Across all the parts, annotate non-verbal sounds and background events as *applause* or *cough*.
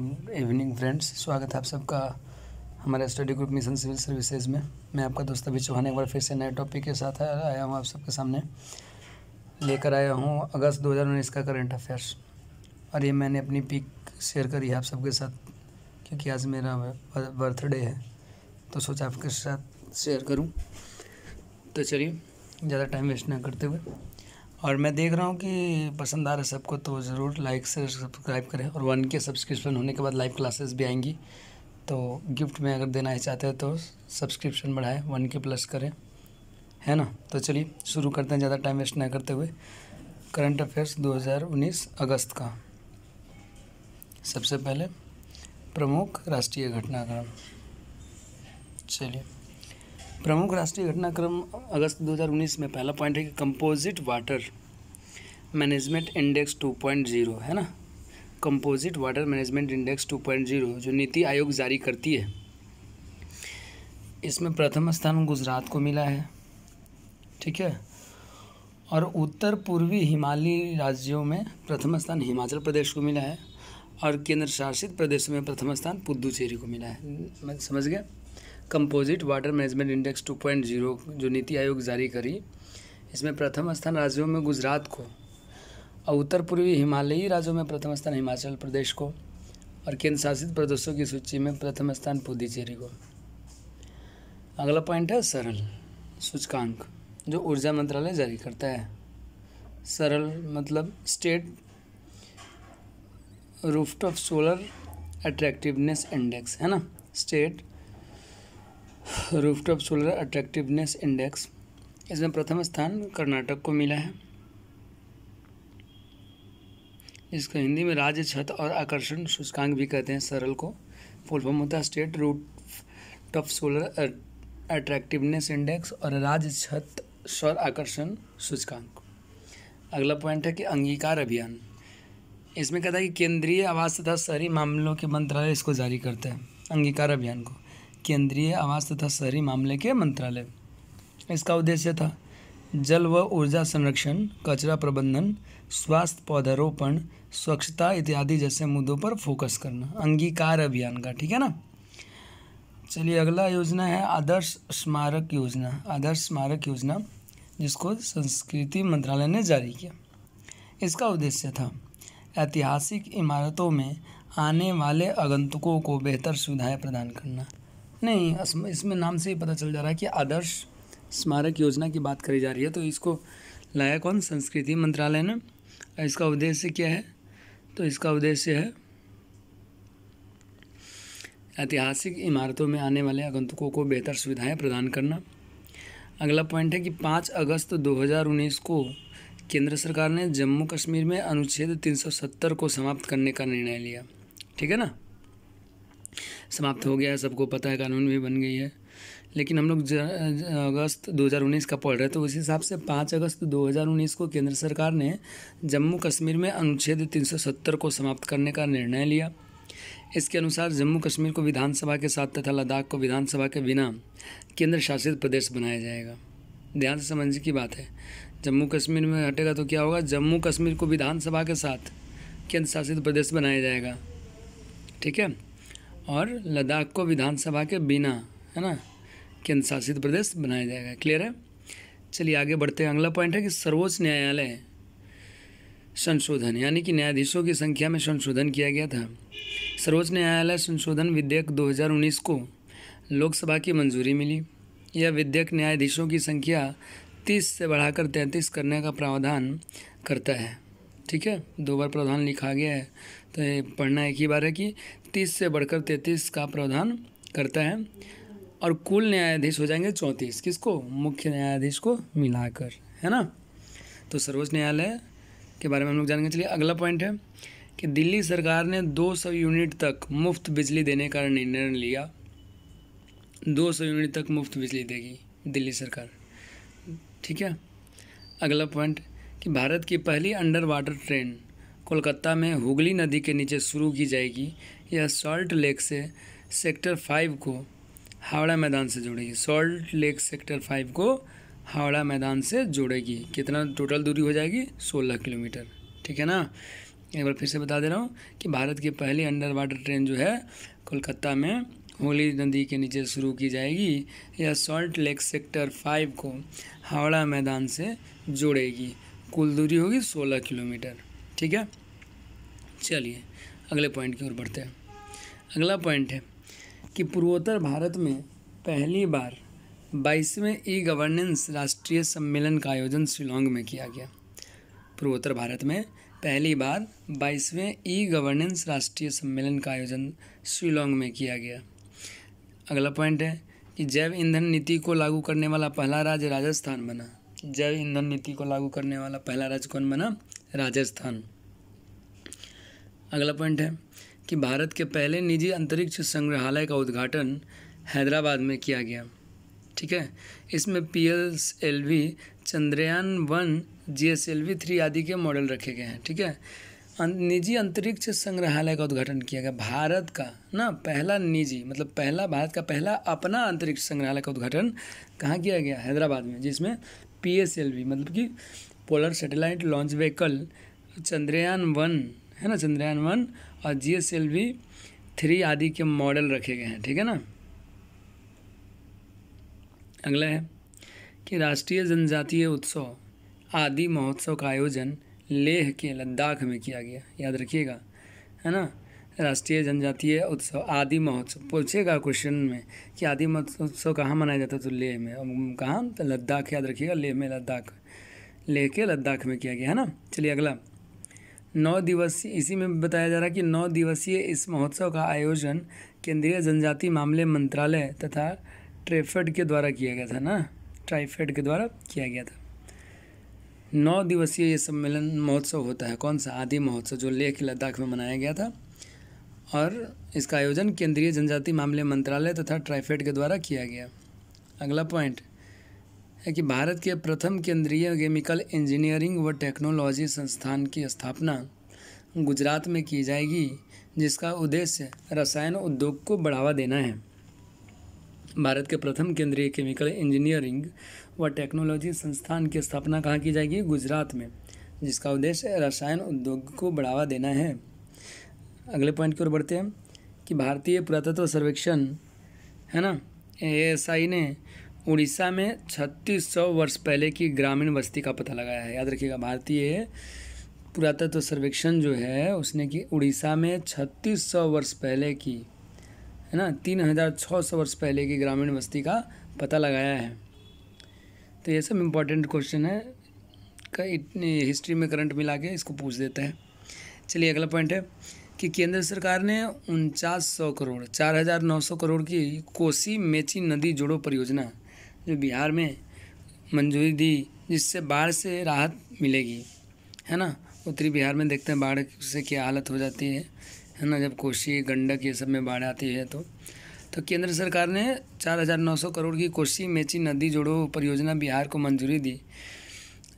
good evening friends स्वागत है आप सबका हमारे study group mission civil services में मैं आपका दोस्त अभी चौहान एक बार फिर से नए टॉपिक के साथ आया हूँ आप सबके सामने लेकर आया हूँ अगस्त 2019 का करंट अफेयर्स और ये मैंने अपनी पिक शेयर करी है आप सबके साथ क्योंकि आज मेरा बर्थडे है तो सोचा आपके साथ शेयर करूँ तो चलिए ज़्यादा टाइम वेस्ट ना करते हुए और मैं देख रहा हूँ कि पसंद आ रहा है सबको तो ज़रूर लाइक से सब्सक्राइब करें और वन के सब्सक्रिप्शन होने के बाद लाइव क्लासेस भी आएंगी तो गिफ्ट में अगर देना है चाहते हैं तो सब्सक्रिप्शन बढ़ाएं वन के प्लस करें है ना तो चलिए शुरू करते हैं ज़्यादा टाइम वेस्ट ना करते हुए करंट अफेयर्स दो अगस्त का सबसे पहले प्रमुख राष्ट्रीय घटनाक्रम चलिए प्रमुख राष्ट्रीय घटनाक्रम अगस्त 2019 में पहला पॉइंट है कि कंपोजिट वाटर मैनेजमेंट इंडेक्स 2.0 है ना कंपोजिट वाटर मैनेजमेंट इंडेक्स 2.0 जो नीति आयोग जारी करती है इसमें प्रथम स्थान गुजरात को मिला है ठीक है और उत्तर पूर्वी हिमालयी राज्यों में प्रथम स्थान हिमाचल प्रदेश को मिला है और केंद्र शासित प्रदेश में प्रथम स्थान पुदुचेरी को मिला है मैं समझ गया कंपोजिट वाटर मैनेजमेंट इंडेक्स 2.0 जो नीति आयोग जारी करी इसमें प्रथम स्थान राज्यों में गुजरात को और उत्तर पूर्वी हिमालयी राज्यों में प्रथम स्थान हिमाचल प्रदेश को और केंद्र शासित प्रदेशों की सूची में प्रथम स्थान पुदुचेरी को अगला पॉइंट है सरल सूचकांक जो ऊर्जा मंत्रालय जारी करता है सरल मतलब state rooftop solar attractiveness index है ना state rooftop solar attractiveness index इसमें प्रथम स्थान कर्नाटक को मिला है इसको हिंदी में राज्य छत और आकर्षण सूचकांक भी कहते हैं सरल को फुल फॉर्म होता है state roof top solar attractiveness index और राज्य छत सौर आकर्षण सूचकांक अगला पॉइंट है कि अंगीकार अभियान इसमें कहता है कि केंद्रीय आवास तथा शहरी मामलों के मंत्रालय इसको जारी करते हैं अंगीकार अभियान को केंद्रीय आवास तथा शहरी मामले के मंत्रालय इसका उद्देश्य था जल व ऊर्जा संरक्षण कचरा प्रबंधन स्वास्थ्य पौधारोपण स्वच्छता इत्यादि जैसे मुद्दों पर फोकस करना अंगीकार अभियान का ठीक है ना चलिए अगला योजना है आदर्श स्मारक योजना आदर्श स्मारक योजना जिसको संस्कृति मंत्रालय ने जारी किया इसका उद्देश्य था ऐतिहासिक इमारतों में आने वाले आगंतुकों को बेहतर सुविधाएं प्रदान करना नहीं इसमें नाम से ही पता चल जा रहा है कि आदर्श स्मारक योजना की बात करी जा रही है तो इसको लाया कौन संस्कृति मंत्रालय ने इसका उद्देश्य क्या है तो इसका उद्देश्य है ऐतिहासिक इमारतों में आने वाले आगंतुकों को बेहतर सुविधाएं प्रदान करना अगला पॉइंट है कि पाँच अगस्त 2019 को केंद्र सरकार ने जम्मू कश्मीर में अनुच्छेद 370 को समाप्त करने का निर्णय लिया ठीक है ना समाप्त हो गया है सबको पता है कानून भी बन गई है लेकिन हम लोग अगस्त 2019 का पढ़ रहे तो उस हिसाब से 5 अगस्त 2019 को केंद्र सरकार ने जम्मू कश्मीर में अनुच्छेद 370 को समाप्त करने का निर्णय लिया इसके अनुसार जम्मू कश्मीर को विधानसभा के साथ तथा लद्दाख को विधानसभा के बिना केंद्र शासित प्रदेश बनाया जाएगा ध्यान से समझने की बात है जम्मू कश्मीर में हटेगा तो क्या होगा जम्मू कश्मीर को विधानसभा के साथ केंद्र शासित प्रदेश बनाया जाएगा ठीक है और लद्दाख को विधानसभा के बिना है ना केंद्र शासित प्रदेश बनाया जाएगा क्लियर है चलिए आगे बढ़ते हैं अगला पॉइंट है कि सर्वोच्च न्यायालय संशोधन यानी कि न्यायाधीशों की संख्या में संशोधन किया गया था सर्वोच्च न्यायालय संशोधन विधेयक 2019 को लोकसभा की मंजूरी मिली यह विधेयक न्यायाधीशों की संख्या 30 से बढ़ाकर 33 करने का प्रावधान करता है ठीक है दो बार प्रावधान लिखा गया है तो ये पढ़ना एक ही बार है कि तीस से बढ़कर तैंतीस का प्रावधान करता है और कुल न्यायाधीश हो जाएंगे चौंतीस किसको मुख्य न्यायाधीश को मिलाकर है ना तो सर्वोच्च न्यायालय के बारे में हम लोग जानेंगे चलिए अगला पॉइंट है कि दिल्ली सरकार ने 200 यूनिट तक मुफ्त बिजली देने का निर्णय लिया 200 यूनिट तक मुफ्त बिजली देगी दिल्ली सरकार ठीक है अगला पॉइंट कि भारत की पहली अंडर वाटर ट्रेन कोलकाता में हुगली नदी के नीचे शुरू की जाएगी यह सॉल्ट लेक से सेक्टर फाइव को हावड़ा मैदान से जोड़ेगी सॉल्ट लेक सेक्टर फाइव को हावड़ा मैदान से जोड़ेगी कितना टोटल दूरी हो जाएगी सोलह किलोमीटर ठीक है ना एक बार फिर से बता दे रहा हूँ कि भारत की पहली अंडर वाटर ट्रेन जो है कोलकाता में होली नदी के नीचे शुरू की जाएगी यह सॉल्ट लेक सेक्टर फाइव को हावड़ा मैदान से जोड़ेगी कुल दूरी होगी सोलह किलोमीटर ठीक है चलिए अगले पॉइंट की ओर बढ़ते हैं अगला पॉइंट है कि पूर्वोत्तर भारत में पहली बार बाईसवें ई गवर्नेंस राष्ट्रीय सम्मेलन का आयोजन शिलोंग में किया गया पूर्वोत्तर भारत में पहली बार बाईसवें ई गवर्नेंस राष्ट्रीय सम्मेलन का आयोजन शिलोंग में किया गया अगला पॉइंट है कि जैव ईंधन नीति को लागू करने वाला पहला राज्य राजस्थान बना जैव ईंधन नीति को लागू करने वाला पहला राज्य कौन बना राजस्थान अगला पॉइंट है कि भारत के पहले निजी अंतरिक्ष संग्रहालय का उद्घाटन हैदराबाद में किया गया ठीक है इसमें P L V Chandrayaan one G S L V three आदि के मॉडल रखे गए हैं ठीक है अं, निजी अंतरिक्ष संग्रहालय का उद्घाटन किया गया भारत का ना पहला निजी मतलब पहला भारत का पहला अपना अंतरिक्ष संग्रहालय का उद्घाटन कहाँ किया गया हैदराबाद में जिसमें पी एस एल वी मतलब कि polar satellite launch vehicle Chandrayaan one है ना चंद्रयान वन और G S L V three आदि के मॉडल रखे गए हैं ठीक है ना अगला है कि राष्ट्रीय जनजातीय उत्सव आदि महोत्सव का आयोजन लेह के लद्दाख में किया गया याद रखिएगा है ना राष्ट्रीय जनजातीय उत्सव आदि महोत्सव पूछेगा क्वेश्चन में कि आदि महोत्सव कहाँ मनाया जाता है तो लेह में कहाँ तो लद्दाख याद रखिएगा लेह में लद्दाख लेह के लद्दाख में किया गया है ना चलिए अगला नौ दिवसीय इसी में बताया जा रहा है कि नौ दिवसीय इस महोत्सव का आयोजन केंद्रीय जनजाति मामले मंत्रालय तथा ट्रेफेड के द्वारा किया गया था ना ट्राइफेड के द्वारा किया गया था नौ दिवसीय ये सम्मेलन महोत्सव होता है कौन सा आदि महोत्सव जो लेह लद्दाख में मनाया गया था और इसका आयोजन केंद्रीय जनजाति मामले मंत्रालय तथा ट्राइफेड के द्वारा किया गया अगला पॉइंट है कि भारत के प्रथम केंद्रीय केमिकल इंजीनियरिंग व टेक्नोलॉजी संस्थान की स्थापना गुजरात में की जाएगी जिसका उद्देश्य रसायन उद्योग को बढ़ावा देना है भारत के प्रथम केंद्रीय केमिकल इंजीनियरिंग व टेक्नोलॉजी संस्थान की स्थापना कहाँ की जाएगी गुजरात में जिसका उद्देश्य रसायन उद्योग को बढ़ावा देना है अगले पॉइंट की ओर बढ़ते हैं कि भारतीय पुरातत्व सर्वेक्षण है ना ए एस आई ने उड़ीसा में छत्तीस सौ वर्ष पहले की ग्रामीण बस्ती का पता लगाया है याद रखिएगा भारतीय पुरातत्व तो सर्वेक्षण जो है उसने कि उड़ीसा में छत्तीस सौ वर्ष पहले की है ना तीन हज़ार छः सौ वर्ष पहले की ग्रामीण बस्ती का पता लगाया है तो ये सब इम्पोर्टेंट क्वेश्चन है कई हिस्ट्री में करंट मिला के इसको पूछ देता है चलिए अगला पॉइंट है कि केंद्र सरकार ने उनचास सौ करोड़ चार हज़ार नौ सौ करोड़ की कोसी मेची नदी जोड़ो परियोजना जो बिहार में मंजूरी दी जिससे बाढ़ से राहत मिलेगी है ना उत्तरी बिहार में देखते हैं बाढ़ से क्या हालत हो जाती है है ना जब कोशी गंडक ये सब में बाढ़ आती है तो तो केंद्र सरकार ने 4,900 करोड़ की कोसी मेची नदी जोड़ो परियोजना बिहार को मंजूरी दी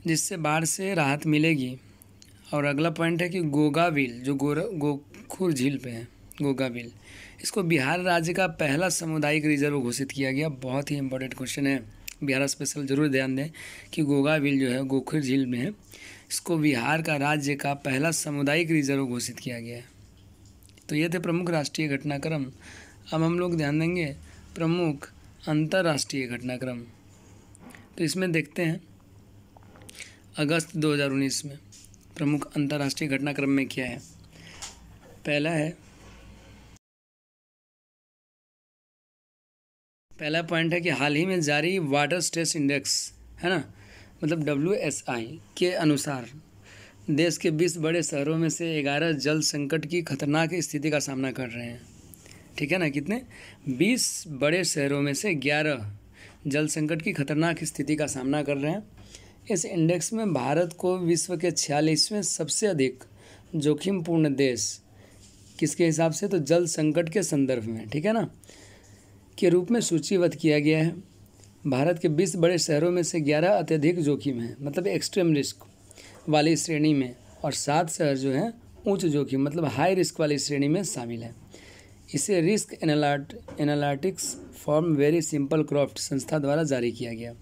जिससे बाढ़ से राहत मिलेगी और अगला पॉइंट है कि बिल जो गोर गोखुर झील पे है गोगा बिल इसको बिहार राज्य का पहला सामुदायिक रिजर्व घोषित किया गया बहुत ही इंपॉर्टेंट क्वेश्चन है बिहार स्पेशल जरूर ध्यान दें कि गोगा बिल जो है गोखर झील में है इसको बिहार का राज्य का पहला सामुदायिक रिजर्व घोषित किया गया है तो ये थे प्रमुख राष्ट्रीय घटनाक्रम अब हम लोग ध्यान देंगे प्रमुख अंतर्राष्ट्रीय घटनाक्रम तो इसमें देखते हैं अगस्त 2019 में प्रमुख अंतर्राष्ट्रीय घटनाक्रम में क्या है पहला है पहला पॉइंट है कि हाल ही में जारी वाटर स्ट्रेस इंडेक्स है ना मतलब डब्ल्यू एस आई के अनुसार देश के बीस बड़े शहरों में से ग्यारह जल संकट की खतरनाक स्थिति का सामना कर रहे हैं ठीक है ना कितने बीस बड़े शहरों में से ग्यारह जल संकट की खतरनाक स्थिति का सामना कर रहे हैं इस इंडेक्स में भारत को विश्व के छियालीसवें सबसे अधिक जोखिमपूर्ण देश किसके हिसाब से तो जल संकट के संदर्भ में ठीक है ना के रूप में सूचीबद्ध किया गया है भारत के 20 बड़े शहरों में से 11 अत्यधिक जोखिम हैं मतलब एक्सट्रीम रिस्क वाली श्रेणी में और सात शहर जो हैं ऊंच जोखिम मतलब हाई रिस्क वाली श्रेणी में शामिल हैं इसे रिस्क एनालाट analytics form very simple croft संस्था द्वारा जारी किया गया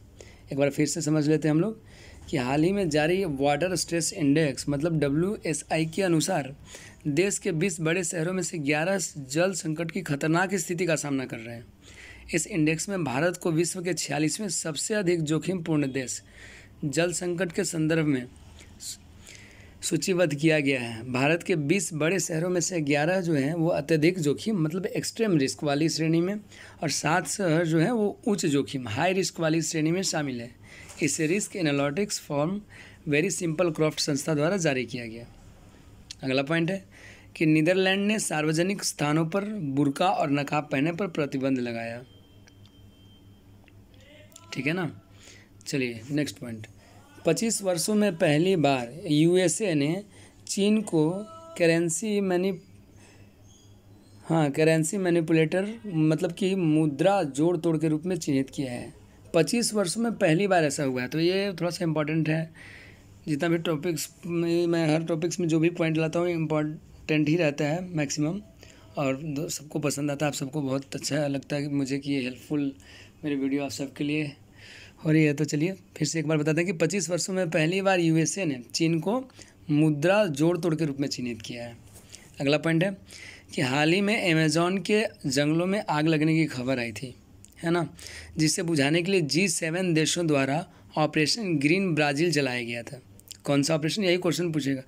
एक बार फिर से समझ लेते हैं हम लोग कि हाल ही में जारी वाटर स्ट्रेस इंडेक्स मतलब डब्ल्यू के अनुसार देश के 20 बड़े शहरों में से 11 जल संकट की खतरनाक स्थिति का सामना कर रहे हैं इस इंडेक्स में भारत को विश्व के छियालीसवें सबसे अधिक जोखिमपूर्ण देश जल संकट के संदर्भ में सूचीबद्ध किया गया है भारत के 20 बड़े शहरों में से 11 जो हैं वो अत्यधिक जोखिम मतलब एक्सट्रीम रिस्क वाली श्रेणी में और सात शहर जो हैं वो उच्च जोखिम हाई रिस्क वाली श्रेणी में शामिल है इसे risk analytics form very simple croft संस्था द्वारा जारी किया गया अगला पॉइंट है कि नीदरलैंड ने सार्वजनिक स्थानों पर बुरका और नकाब पहने पर प्रतिबंध लगाया ठीक है ना चलिए नेक्स्ट पॉइंट पच्चीस वर्षों में पहली बार यूएसए ने चीन को करेंसी मैनी हाँ करेंसी मैनिपुलेटर मतलब कि मुद्रा जोड़ तोड़ के रूप में चिन्हित किया है पच्चीस वर्षों में पहली बार ऐसा हुआ है तो ये थोड़ा सा इम्पॉर्टेंट है जितना भी टॉपिक्स में मैं हर टॉपिक्स में जो भी पॉइंट लाता हूँ इम्पॉर्टेंट ही रहता है मैक्सिमम और सबको पसंद आता है आप सबको बहुत अच्छा लगता है मुझे कि ये हेल्पफुल मेरे वीडियो आप सबके लिए हो रही है तो चलिए फिर से एक बार बताते हैं कि पच्चीस वर्षों में पहली बार यूएसए ने चीन को मुद्रा जोड़ तोड़ के रूप में चिन्हित किया है अगला पॉइंट है कि हाल ही में अमेजोन के जंगलों में आग लगने की खबर आई थी है ना जिसे बुझाने के लिए जी सेवन देशों द्वारा ऑपरेशन ग्रीन ब्राज़ील चलाया गया था कौन सा ऑपरेशन यही क्वेश्चन पूछेगा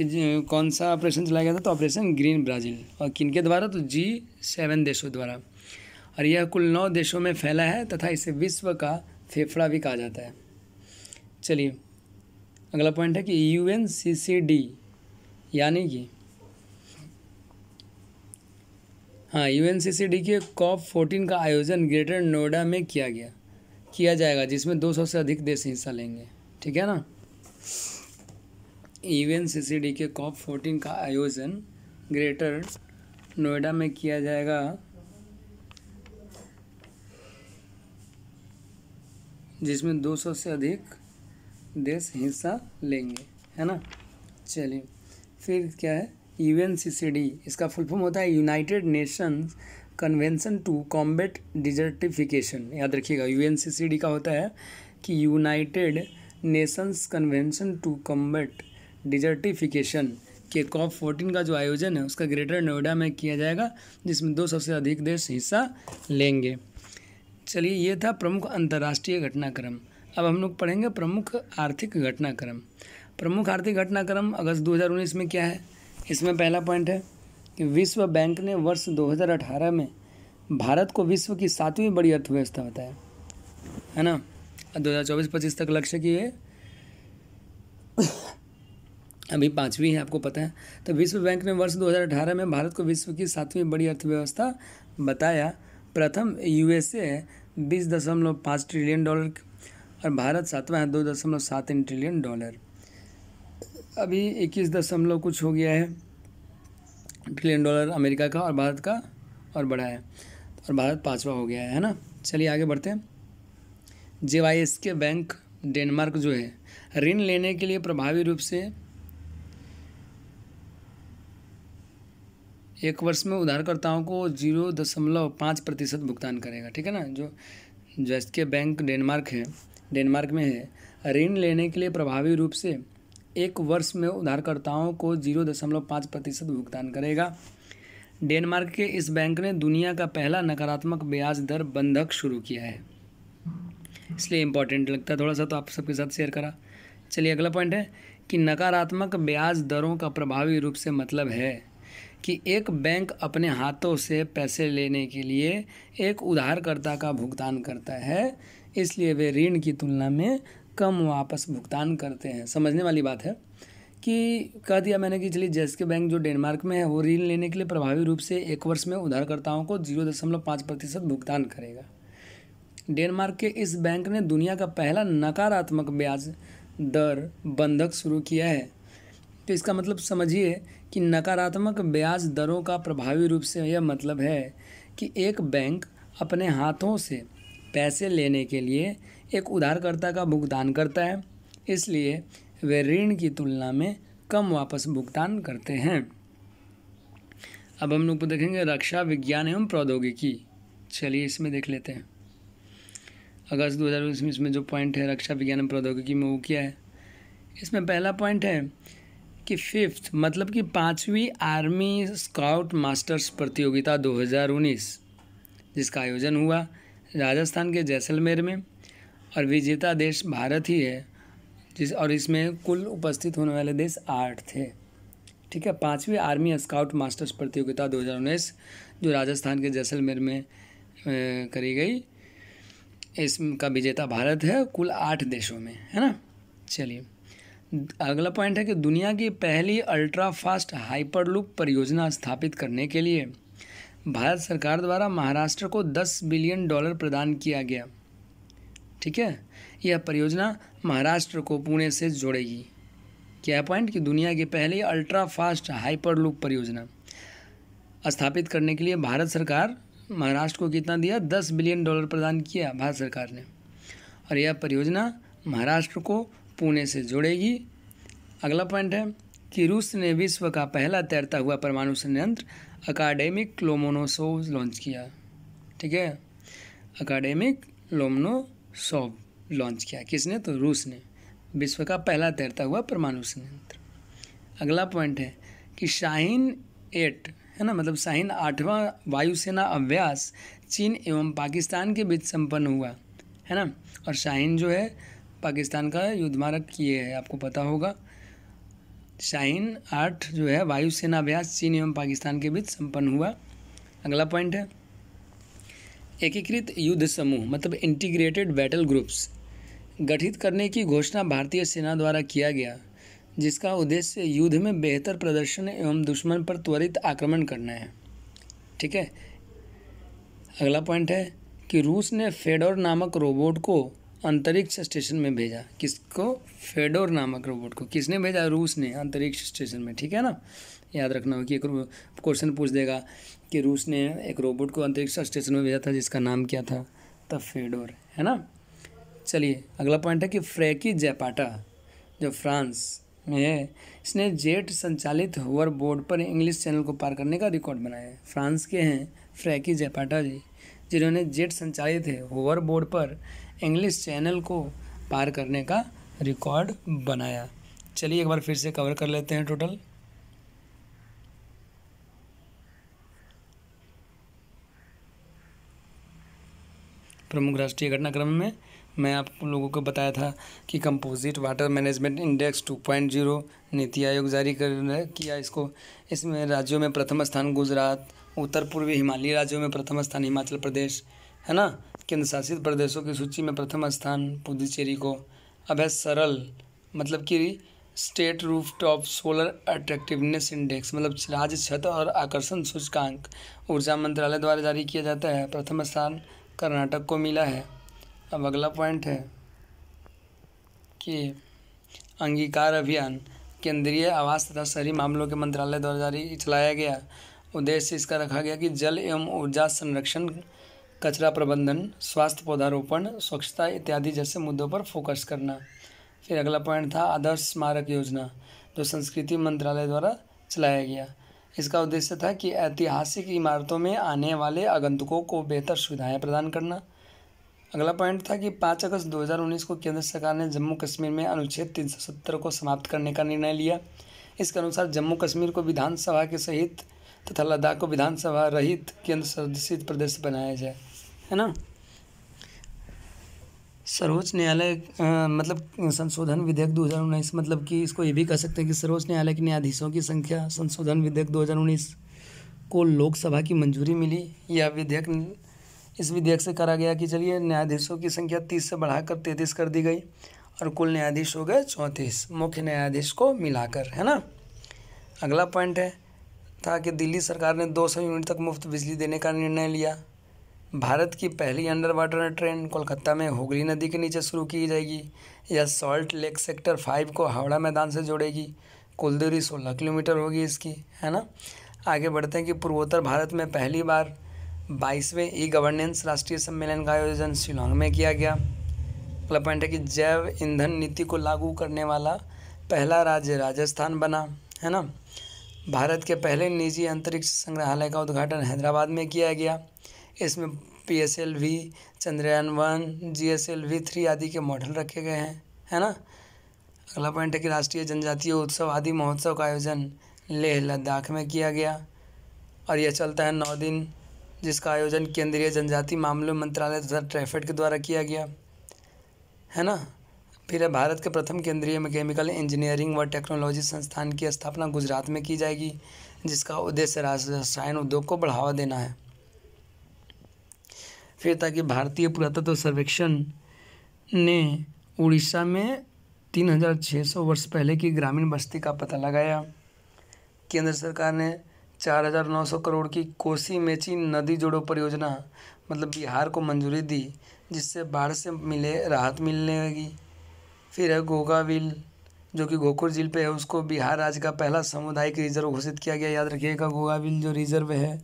कि कौन सा ऑपरेशन चलाया गया था तो ऑपरेशन ग्रीन ब्राज़ील और किन के द्वारा तो जी सेवन देशों द्वारा और यह कुल नौ देशों में फैला है तथा इसे विश्व का फेफड़ा भी कहा जाता है चलिए अगला पॉइंट है कि U N C C D यानी कि हाँ U N C C D के कॉप फोर्टीन का आयोजन ग्रेटर नोएडा में किया गया किया जाएगा जिसमें 200 से अधिक देश हिस्सा लेंगे ठीक है ना इवेंट e के कॉप फोर्टीन का आयोजन ग्रेटर नोएडा में किया जाएगा जिसमें 200 से अधिक देश हिस्सा लेंगे है ना चलिए फिर क्या है यूएन e इसका फुल फॉर्म होता है United Nations convention to combat desertification याद रखिएगा यू का होता है कि United Nations convention to combat desertification के कॉप फोर्टीन का जो आयोजन है उसका ग्रेटर नोएडा में किया जाएगा जिसमें दो सबसे अधिक देश हिस्सा लेंगे चलिए ये था प्रमुख अंतर्राष्ट्रीय घटनाक्रम अब हम लोग पढ़ेंगे प्रमुख आर्थिक घटनाक्रम प्रमुख आर्थिक घटनाक्रम अगस्त 2019 में क्या है इसमें पहला पॉइंट है कि विश्व बैंक ने वर्ष 2018 में भारत को विश्व की सातवीं बड़ी अर्थव्यवस्था बताया है ना 2024-25 तक लक्ष्य की है अभी पाँचवीं है आपको पता है तो विश्व बैंक ने वर्ष 2018 में भारत को विश्व की सातवीं बड़ी अर्थव्यवस्था बताया प्रथम यूएसए है बीस दशमलव पाँच ट्रिलियन डॉलर और भारत सातवां है दो दशमलव सात ट्रिलियन डॉलर अभी इक्कीस दशमलव कुछ हो गया है ट्रिलियन डॉलर अमेरिका का और भारत का और बढ़ा है और भारत पाँचवा हो गया है है ना चलिए आगे बढ़ते हैं जे के बैंक डेनमार्क जो है ऋण लेने के लिए प्रभावी रूप से एक वर्ष में उधारकर्ताओं को जीरो दशमलव पाँच प्रतिशत भुगतान करेगा ठीक है ना जो जैस के बैंक डेनमार्क है डेनमार्क में है ऋण लेने के लिए प्रभावी रूप से एक वर्ष में उधारकर्ताओं को जीरो दशमलव पाँच प्रतिशत भुगतान करेगा डेनमार्क के इस बैंक ने दुनिया का पहला नकारात्मक ब्याज दर बंधक शुरू किया है इसलिए इम्पोर्टेंट लगता है थोड़ा सा तो आप सबके साथ शेयर करा चलिए अगला पॉइंट है कि नकारात्मक ब्याज दरों का प्रभावी रूप से मतलब है कि एक बैंक अपने हाथों से पैसे लेने के लिए एक उधारकर्ता का भुगतान करता है इसलिए वे ऋण की तुलना में कम वापस भुगतान करते हैं समझने वाली बात है कि कह दिया मैंने कि चलिए जैसके बैंक जो डेनमार्क में है वो ऋण लेने के लिए प्रभावी रूप से एक वर्ष में उधारकर्ताओं को जीरो दशमलव पाँच प्रतिशत भुगतान करेगा डेनमार्क के इस बैंक ने दुनिया का पहला नकारात्मक ब्याज दर बंधक शुरू किया है तो इसका मतलब समझिए कि नकारात्मक ब्याज दरों का प्रभावी रूप से यह मतलब है कि एक बैंक अपने हाथों से पैसे लेने के लिए एक उधारकर्ता का भुगतान करता है इसलिए वे ऋण की तुलना में कम वापस भुगतान करते हैं अब हम लोग को देखेंगे रक्षा विज्ञान एवं प्रौद्योगिकी चलिए इसमें देख लेते हैं अगस्त दो में इसमें जो पॉइंट है रक्षा विज्ञान एवं प्रौद्योगिकी में वो क्या है इसमें पहला पॉइंट है कि फिफ्थ मतलब कि पाँचवीं आर्मी स्काउट मास्टर्स प्रतियोगिता 2019 जिसका आयोजन हुआ राजस्थान के जैसलमेर में और विजेता देश भारत ही है जिस और इसमें कुल उपस्थित होने वाले देश आठ थे ठीक है पाँचवीं आर्मी स्काउट मास्टर्स प्रतियोगिता 2019 जो राजस्थान के जैसलमेर में करी गई इसका विजेता भारत है कुल आठ देशों में है ना चलिए अगला पॉइंट है कि दुनिया की पहली अल्ट्रा फास्ट हाइपरलूप परियोजना स्थापित करने के लिए भारत सरकार द्वारा महाराष्ट्र को 10 बिलियन डॉलर प्रदान किया गया ठीक है यह परियोजना महाराष्ट्र को पुणे से जोड़ेगी क्या पॉइंट कि दुनिया की पहली अल्ट्रा फास्ट लूप परियोजना स्थापित करने के लिए भारत सरकार महाराष्ट्र को कितना दिया दस बिलियन डॉलर प्रदान किया भारत सरकार ने और यह परियोजना महाराष्ट्र को पुणे से जुड़ेगी अगला पॉइंट है कि रूस ने विश्व का पहला तैरता हुआ परमाणु संयंत्र अकाडेमिक लोमोनोसोव लॉन्च किया ठीक है अकाडेमिक लोमोनोसोव लॉन्च किया किसने तो रूस ने विश्व का पहला तैरता हुआ परमाणु संयंत्र अगला पॉइंट है कि शाहीन एट है ना मतलब शाहीन आठवां वायुसेना अभ्यास चीन एवं पाकिस्तान के बीच संपन्न हुआ है ना और शाहीन जो है पाकिस्तान का युद्ध मारक किए है आपको पता होगा शाहीन आठ जो है वायुसेना अभ्यास चीन एवं पाकिस्तान के बीच संपन्न हुआ अगला पॉइंट है एकीकृत युद्ध समूह मतलब इंटीग्रेटेड बैटल ग्रुप्स गठित करने की घोषणा भारतीय सेना द्वारा किया गया जिसका उद्देश्य युद्ध में बेहतर प्रदर्शन एवं दुश्मन पर त्वरित आक्रमण करना है ठीक है अगला पॉइंट है कि रूस ने फेडोर नामक रोबोट को अंतरिक्ष स्टेशन में भेजा किसको फेडोर नामक रोबोट को किसने भेजा रूस ने अंतरिक्ष स्टेशन में ठीक है ना याद रखना हो कि एक क्वेश्चन पूछ देगा कि रूस ने एक रोबोट को अंतरिक्ष स्टेशन में भेजा था जिसका नाम क्या था द फेडोर है ना चलिए अगला पॉइंट है कि फ्रैकी जैपाटा जो फ्रांस में है इसने जेट संचालित होवर बोर्ड पर इंग्लिश चैनल को पार करने का रिकॉर्ड बनाया है फ्रांस के हैं फ्रैकी जैपाटा जी जिन्होंने जेट संचालित है होवर बोर्ड पर इंग्लिश चैनल को पार करने का रिकॉर्ड बनाया चलिए एक बार फिर से कवर कर लेते हैं टोटल प्रमुख राष्ट्रीय घटनाक्रम में मैं आप लोगों को बताया था कि कंपोजिट वाटर मैनेजमेंट इंडेक्स 2.0 नीति आयोग जारी कर किया इसको इसमें राज्यों में प्रथम स्थान गुजरात उत्तर पूर्वी हिमालयी राज्यों में प्रथम स्थान हिमाचल प्रदेश है ना केंद्रशासित प्रदेशों की सूची में प्रथम स्थान पुदुचेरी को अब है सरल मतलब कि state roof top solar attractiveness index मतलब राज्य छत और आकर्षण सूचकांक ऊर्जा मंत्रालय द्वारा जारी किया जाता है प्रथम स्थान कर्नाटक को मिला है अब अगला पॉइंट है कि अंगीकार अभियान केंद्रीय आवास तथा शहरी मामलों के मंत्रालय द्वारा जारी चलाया गया उद्देश्य इसका रखा गया कि जल एवं ऊर्जा संरक्षण कचरा प्रबंधन स्वास्थ्य पौधारोपण स्वच्छता इत्यादि जैसे मुद्दों पर फोकस करना फिर अगला पॉइंट था आदर्श स्मारक योजना जो संस्कृति मंत्रालय द्वारा चलाया गया इसका उद्देश्य था कि ऐतिहासिक इमारतों में आने वाले आगंतुकों को बेहतर सुविधाएं प्रदान करना अगला पॉइंट था कि पाँच अगस्त 2019 को केंद्र सरकार ने जम्मू कश्मीर में अनुच्छेद 370 को समाप्त करने का निर्णय लिया इसके अनुसार जम्मू कश्मीर को विधानसभा के सहित तथा लद्दाख को विधानसभा रहित केंद्र शासित प्रदेश बनाया जाए है ना सर्वोच्च न्यायालय मतलब संशोधन विधेयक 2019 मतलब कि इसको ये भी कह सकते हैं कि सर्वोच्च न्यायालय के न्यायाधीशों की संख्या संशोधन विधेयक 2019 को लोकसभा की मंजूरी मिली यह विधेयक इस विधेयक से करा गया कि चलिए न्यायाधीशों की संख्या तीस से बढ़ाकर तैंतीस कर दी गई और कुल न्यायाधीश हो गए चौंतीस मुख्य न्यायाधीश को मिलाकर है ना अगला पॉइंट है था कि दिल्ली सरकार ने दो यूनिट तक मुफ्त बिजली देने का निर्णय लिया भारत की पहली अंडर वाटर ट्रेन कोलकाता में हुगली नदी के नीचे शुरू की जाएगी यह सॉल्ट लेक सेक्टर फाइव को हावड़ा मैदान से जोड़ेगी कुल दूरी सोलह किलोमीटर होगी इसकी है ना आगे बढ़ते हैं कि पूर्वोत्तर भारत में पहली बार बाईसवें ई गवर्नेंस राष्ट्रीय सम्मेलन का आयोजन शिलोंग में किया गया अगला पॉइंट है कि जैव ईंधन नीति को लागू करने वाला पहला राज्य राजस्थान बना है ना भारत के पहले निजी अंतरिक्ष संग्रहालय का उद्घाटन हैदराबाद में किया गया इसमें P S L V Chandrayaan one G S L V three आदि के मॉडल रखे गए हैं है ना अगला पॉइंट है कि राष्ट्रीय जनजातीय उत्सव आदि महोत्सव का आयोजन लेह लद्दाख में किया गया और यह चलता है नौ दिन जिसका आयोजन केंद्रीय जनजाति मामलों मंत्रालय तथा ट्रैफेड के द्वारा किया गया है ना फिर भारत के प्रथम केंद्रीय केमिकल इंजीनियरिंग व टेक्नोलॉजी संस्थान की स्थापना गुजरात में की जाएगी जिसका उद्देश्य रसायन उद्योग को बढ़ावा देना है फिर ताकि भारतीय पुरातत्व सर्वेक्षण ने उड़ीसा में 3600 वर्ष पहले की ग्रामीण बस्ती का पता लगाया केंद्र सरकार ने 4900 करोड़ की कोसी मेची नदी जोड़ो परियोजना मतलब बिहार को मंजूरी दी जिससे बाढ़ से मिले राहत मिलने लगी फिर है गोगाविल जो कि गोकुर झील पे है उसको बिहार राज्य का पहला सामुदायिक रिजर्व घोषित किया गया याद रखिएगा गोगाविल जो रिजर्व है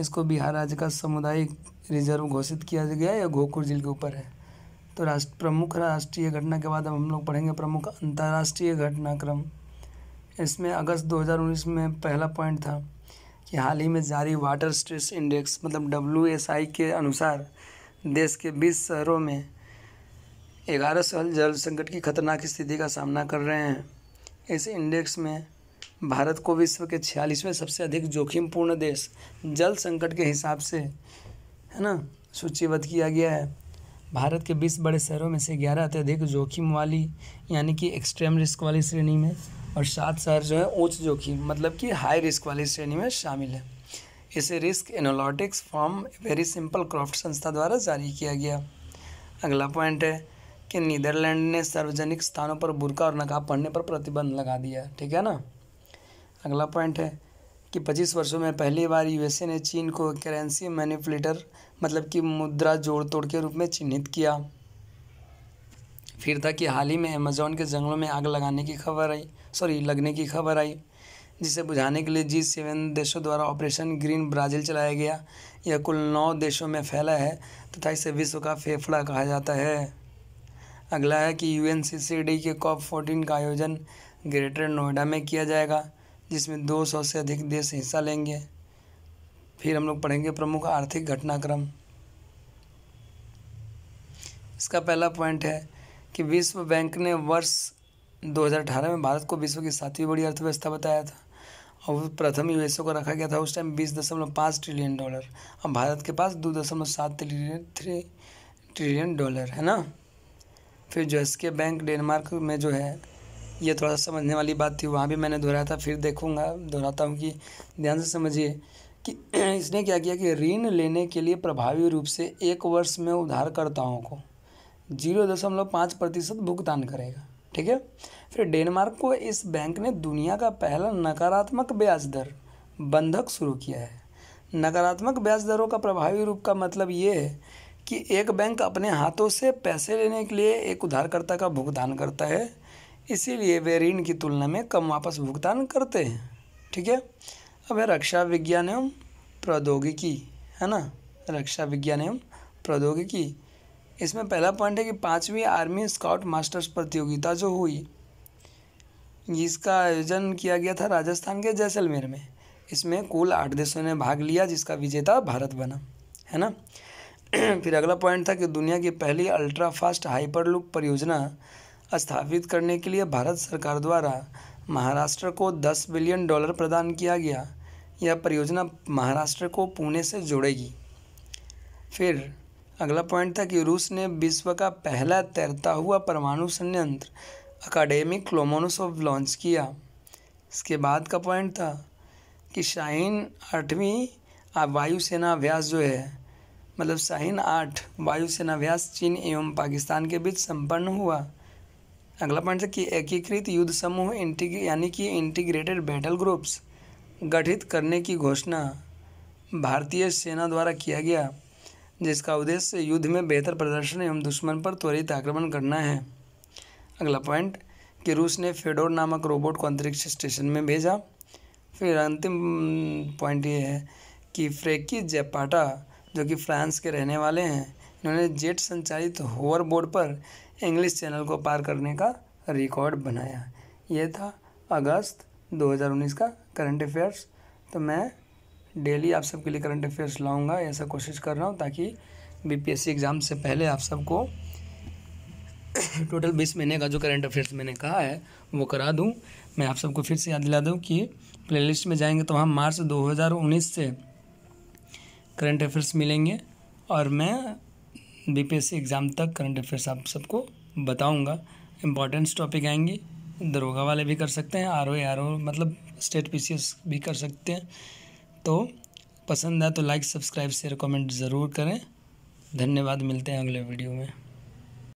इसको बिहार राज्य का सामुदायिक रिजर्व घोषित किया गया है या घोकुर झील के ऊपर है तो राष्ट्र प्रमुख राष्ट्रीय घटना के बाद अब हम लोग पढ़ेंगे प्रमुख अंतर्राष्ट्रीय घटनाक्रम इसमें अगस्त 2019 में पहला पॉइंट था कि हाल ही में जारी वाटर स्ट्रेस इंडेक्स मतलब डब्ल्यू के अनुसार देश के 20 शहरों में ग्यारह शहर जल संकट की खतरनाक स्थिति का सामना कर रहे हैं इस इंडेक्स में भारत को विश्व के छियालीसवें सबसे अधिक जोखिमपूर्ण देश जल संकट के हिसाब से है ना सूचीबद्ध किया गया है भारत के बीस बड़े शहरों में से ग्यारह अत्यधिक जोखिम वाली यानी कि एक्सट्रीम रिस्क वाली श्रेणी में और सात शहर जो है उच्च जोखिम मतलब कि हाई रिस्क वाली श्रेणी में शामिल है इसे risk analytics form very simple croft संस्था द्वारा जारी किया गया अगला पॉइंट है कि नीदरलैंड ने सार्वजनिक स्थानों पर बुरका और नकाब पहनने पर प्रतिबंध लगा दिया ठीक है ना अगला पॉइंट है कि 25 वर्षों में पहली बार यूएसए ने चीन को करेंसी मैनिपुलेटर मतलब कि मुद्रा जोड़ तोड़ के रूप में चिन्हित किया फिर था कि हाल ही में अमेजोन के जंगलों में आग लगाने की खबर आई सॉरी लगने की खबर आई जिसे बुझाने के लिए जी सेवन देशों द्वारा ऑपरेशन ग्रीन ब्राज़ील चलाया गया यह कुल नौ देशों में फैला है तथा इसे विश्व का फेफड़ा कहा जाता है अगला है कि यू के कॉप फोर्टीन का आयोजन ग्रेटर नोएडा में किया जाएगा जिसमें 200 से अधिक देश हिस्सा लेंगे फिर हम लोग पढ़ेंगे प्रमुख आर्थिक घटनाक्रम इसका पहला पॉइंट है कि विश्व बैंक ने वर्ष 2018 में भारत को विश्व की सातवीं बड़ी अर्थव्यवस्था बताया था और प्रथम यूएसओ को रखा गया था उस टाइम बीस दशमलव पाँच ट्रिलियन डॉलर अब भारत के पास दो दशमलव सात ट्रिलियन थ्री ट्रिलियन डॉलर है ना फिर जो एस के बैंक डेनमार्क में जो है ये थोड़ा सा समझने वाली बात थी वहाँ भी मैंने दोहराया था फिर देखूँगा दोहराता हूँ कि ध्यान से समझिए कि *clears throat* इसने क्या किया कि ऋण लेने के लिए प्रभावी रूप से एक वर्ष में उधारकर्ताओं को जीरो दशमलव पाँच प्रतिशत भुगतान करेगा ठीक है फिर डेनमार्क को इस बैंक ने दुनिया का पहला नकारात्मक ब्याज दर बंधक शुरू किया है नकारात्मक ब्याज दरों का प्रभावी रूप का मतलब ये है कि एक बैंक अपने हाथों से पैसे लेने के लिए एक उधारकर्ता का भुगतान करता है इसीलिए वे ऋण की तुलना में कम वापस भुगतान करते हैं ठीक है अब है रक्षा विज्ञान एवं प्रौद्योगिकी है ना रक्षा विज्ञान एवं प्रौद्योगिकी इसमें पहला पॉइंट है कि पाँचवीं आर्मी स्काउट मास्टर्स प्रतियोगिता जो हुई जिसका आयोजन किया गया था राजस्थान के जैसलमेर में इसमें कुल आठ देशों ने भाग लिया जिसका विजेता भारत बना है ना *clears throat* फिर अगला पॉइंट था कि दुनिया की पहली अल्ट्रा फास्ट हाइपरलूप परियोजना स्थापित करने के लिए भारत सरकार द्वारा महाराष्ट्र को 10 बिलियन डॉलर प्रदान किया गया यह परियोजना महाराष्ट्र को पुणे से जोड़ेगी फिर अगला पॉइंट था कि रूस ने विश्व का पहला तैरता हुआ परमाणु संयंत्र अकाडेमिक क्लोमोनोसोव लॉन्च किया इसके बाद का पॉइंट था कि शाहीन आठवीं वायुसेना अभ्यास जो है मतलब शाहीन आठ वायुसेना अभ्यास चीन एवं पाकिस्तान के बीच संपन्न हुआ अगला पॉइंट है कि एकीकृत युद्ध समूह यानी कि इंटीग्रेटेड बैटल ग्रुप्स गठित करने की घोषणा भारतीय सेना द्वारा किया गया जिसका उद्देश्य युद्ध में बेहतर प्रदर्शन एवं दुश्मन पर त्वरित आक्रमण करना है अगला पॉइंट कि रूस ने फेडोर नामक रोबोट को अंतरिक्ष स्टेशन में भेजा फिर अंतिम पॉइंट ये है कि फ्रेकी जेपाटा जो कि फ्रांस के रहने वाले हैं उन्होंने जेट संचालित होवरबोर्ड पर इंग्लिश चैनल को पार करने का रिकॉर्ड बनाया यह था अगस्त 2019 का करंट अफेयर्स तो मैं डेली आप सबके लिए करंट अफेयर्स लाऊंगा ऐसा कोशिश कर रहा हूँ ताकि बीपीएससी एग्ज़ाम से पहले आप सबको टोटल बीस महीने का जो करंट अफेयर्स मैंने कहा है वो करा दूं मैं आप सबको फिर से याद दिला दूं कि प्लेलिस्ट में जाएंगे तो वहाँ मार्च 2019 से करंट अफेयर्स मिलेंगे और मैं बीपीएससी एग्ज़ाम तक करंट अफेयर्स आप सबको बताऊंगा इंपॉर्टेंस टॉपिक आएंगे दरोगा वाले भी कर सकते हैं आर ओ आर ओ मतलब स्टेट पी भी कर सकते हैं तो पसंद आए तो लाइक सब्सक्राइब शेयर कमेंट ज़रूर करें धन्यवाद मिलते हैं अगले वीडियो में